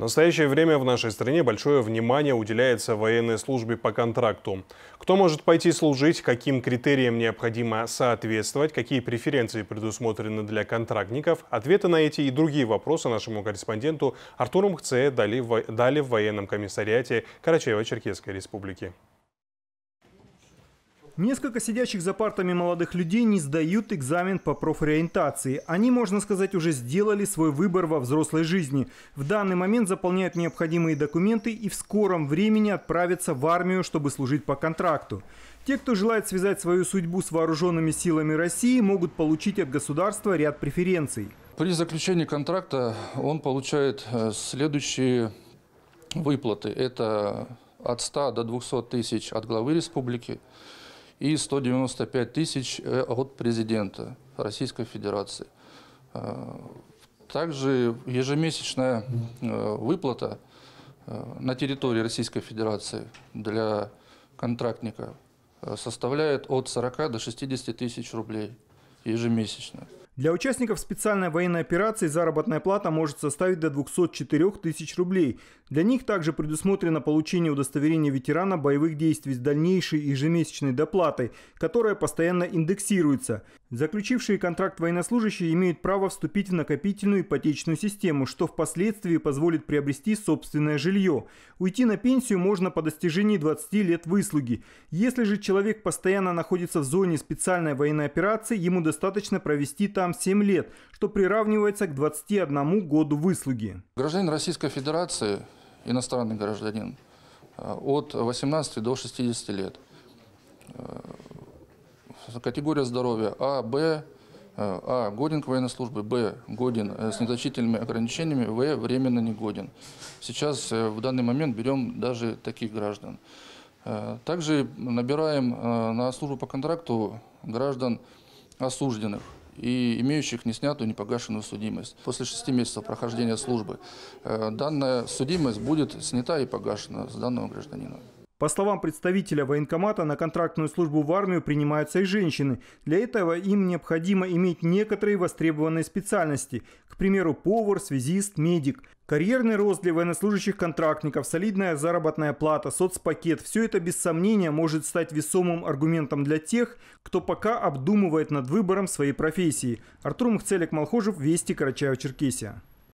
В настоящее время в нашей стране большое внимание уделяется военной службе по контракту. Кто может пойти служить, каким критериям необходимо соответствовать, какие преференции предусмотрены для контрактников, ответы на эти и другие вопросы нашему корреспонденту Артуру Мхце дали, дали в военном комиссариате Карачаево-Черкесской республики. Несколько сидящих за партами молодых людей не сдают экзамен по профориентации. Они, можно сказать, уже сделали свой выбор во взрослой жизни. В данный момент заполняют необходимые документы и в скором времени отправятся в армию, чтобы служить по контракту. Те, кто желает связать свою судьбу с вооруженными силами России, могут получить от государства ряд преференций. При заключении контракта он получает э, следующие выплаты. Это от 100 до 200 тысяч от главы республики, и 195 тысяч э, от президента Российской Федерации. Э, также ежемесячная э, выплата на территории Российской Федерации для контрактника составляет от 40 до 60 тысяч рублей ежемесячно. Для участников специальной военной операции заработная плата может составить до 204 тысяч рублей. Для них также предусмотрено получение удостоверения ветерана боевых действий с дальнейшей ежемесячной доплатой, которая постоянно индексируется. Заключившие контракт военнослужащие имеют право вступить в накопительную ипотечную систему, что впоследствии позволит приобрести собственное жилье. Уйти на пенсию можно по достижении 20 лет выслуги. Если же человек постоянно находится в зоне специальной военной операции, ему достаточно провести там 7 лет, что приравнивается к 21 году выслуги. Гражданин Российской Федерации, иностранный гражданин, э, от 18 до 60 лет э, – категория здоровья А, Б, э, а. Годен к военной службе. Б. Годен э, с незначительными ограничениями. В. Временно не годен. Сейчас э, в данный момент берем даже таких граждан. Также набираем на службу по контракту граждан осужденных и имеющих неснятую непогашенную судимость. После шести месяцев прохождения службы данная судимость будет снята и погашена с данного гражданина. По словам представителя военкомата, на контрактную службу в армию принимаются и женщины. Для этого им необходимо иметь некоторые востребованные специальности, к примеру, повар, связист, медик. Карьерный рост для военнослужащих контрактников, солидная заработная плата, соцпакет – все это без сомнения может стать весомым аргументом для тех, кто пока обдумывает над выбором своей профессии. Артур Мухцелик Малхожев, Вести, Карачаево-Черкесия.